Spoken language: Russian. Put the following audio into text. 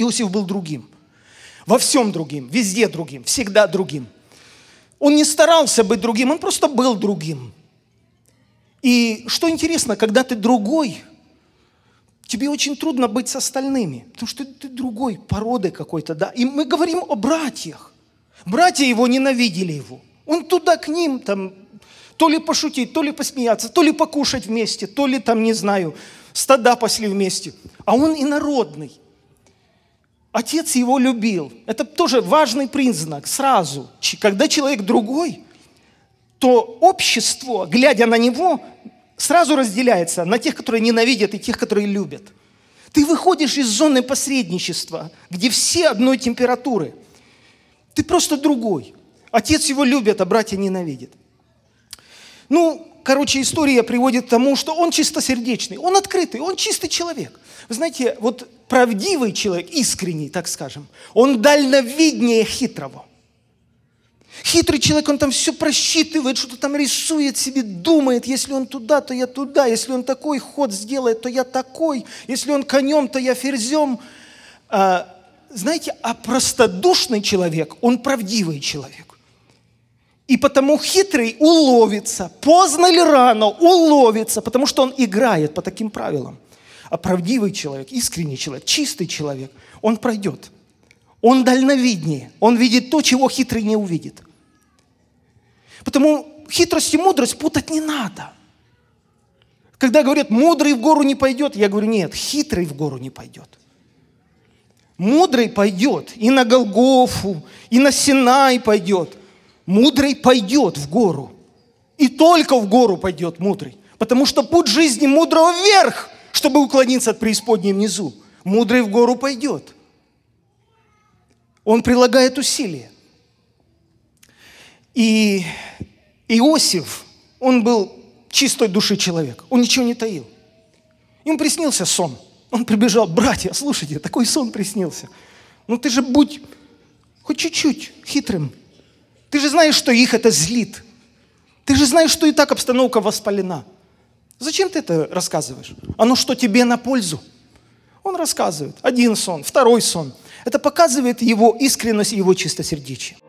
Иосиф был другим. Во всем другим, везде другим, всегда другим. Он не старался быть другим, он просто был другим. И что интересно, когда ты другой, тебе очень трудно быть с остальными, потому что ты другой породы какой-то, да. И мы говорим о братьях. Братья его ненавидели его. Он туда к ним, там, то ли пошутить, то ли посмеяться, то ли покушать вместе, то ли там, не знаю, стада пошли вместе. А он инородный. Отец его любил. Это тоже важный признак сразу. Когда человек другой, то общество, глядя на него, сразу разделяется на тех, которые ненавидят, и тех, которые любят. Ты выходишь из зоны посредничества, где все одной температуры. Ты просто другой. Отец его любит, а братья ненавидят. Ну, короче, история приводит к тому, что он чистосердечный, он открытый, он чистый человек. Вы знаете, вот правдивый человек, искренний, так скажем, он дальновиднее хитрого. Хитрый человек, он там все просчитывает, что-то там рисует себе, думает, если он туда, то я туда, если он такой ход сделает, то я такой, если он конем, то я ферзем. А, знаете, а простодушный человек, он правдивый человек. И потому хитрый уловится, поздно или рано уловится, потому что он играет по таким правилам. А правдивый человек, искренний человек, чистый человек, он пройдет. Он дальновиднее. Он видит то, чего хитрый не увидит. Потому хитрость и мудрость путать не надо. Когда говорят, мудрый в гору не пойдет, я говорю, нет, хитрый в гору не пойдет. Мудрый пойдет и на Голгофу, и на Синай пойдет. Мудрый пойдет в гору. И только в гору пойдет мудрый. Потому что путь жизни мудрого вверх – чтобы уклониться от преисподней внизу. Мудрый в гору пойдет. Он прилагает усилия. И Иосиф, он был чистой души человек. Он ничего не таил. Им приснился сон. Он прибежал, братья, слушайте, такой сон приснился. Ну ты же будь хоть чуть-чуть хитрым. Ты же знаешь, что их это злит. Ты же знаешь, что и так обстановка воспалена. Зачем ты это рассказываешь? Оно что, тебе на пользу? Он рассказывает. Один сон, второй сон. Это показывает его искренность и его чистосердечие.